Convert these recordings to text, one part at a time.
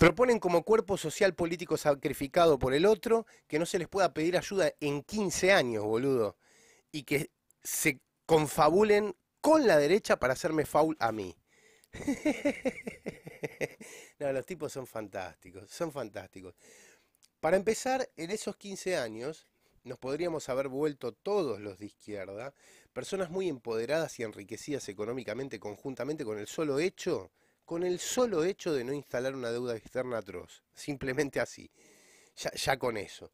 Proponen como cuerpo social político sacrificado por el otro que no se les pueda pedir ayuda en 15 años, boludo. Y que se confabulen con la derecha para hacerme faul a mí. no, los tipos son fantásticos, son fantásticos. Para empezar, en esos 15 años nos podríamos haber vuelto todos los de izquierda, personas muy empoderadas y enriquecidas económicamente conjuntamente con el solo hecho con el solo hecho de no instalar una deuda externa atroz, simplemente así, ya, con eso.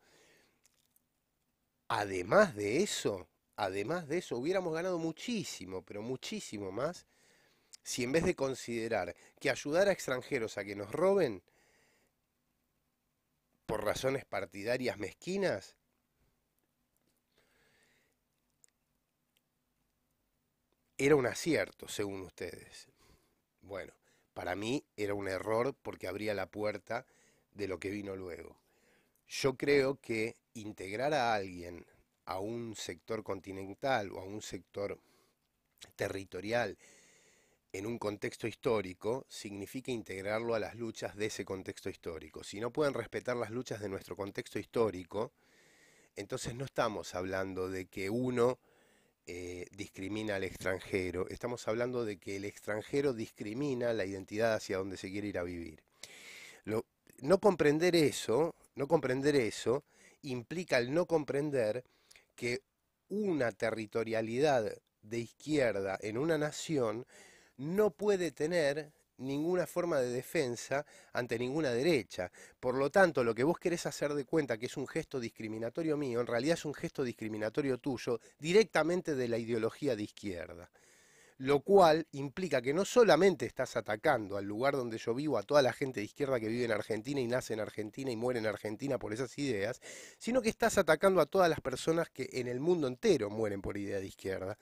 Además de eso, además de eso, hubiéramos ganado muchísimo, pero muchísimo más, si en vez de considerar que ayudar a extranjeros a que nos roben por razones partidarias mezquinas, era un acierto, según ustedes. Bueno para mí era un error porque abría la puerta de lo que vino luego. Yo creo que integrar a alguien a un sector continental o a un sector territorial en un contexto histórico significa integrarlo a las luchas de ese contexto histórico. Si no pueden respetar las luchas de nuestro contexto histórico, entonces no estamos hablando de que uno eh, discrimina al extranjero. Estamos hablando de que el extranjero discrimina la identidad hacia donde se quiere ir a vivir. no comprender eso, no comprender eso, implica el no comprender que una territorialidad de izquierda en una nación no puede tener ninguna forma de defensa ante ninguna derecha. Por lo tanto, lo que vos querés hacer de cuenta que es un gesto discriminatorio mío, en realidad es un gesto discriminatorio tuyo, directamente de la ideología de izquierda. Lo cual implica que no solamente estás atacando al lugar donde yo vivo, a toda la gente de izquierda que vive en Argentina y nace en Argentina y muere en Argentina por esas ideas, sino que estás atacando a todas las personas que en el mundo entero mueren por idea de izquierda.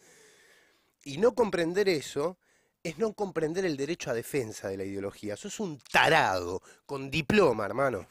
Y no comprender eso es no comprender el derecho a defensa de la ideología. Eso es un tarado, con diploma, hermano.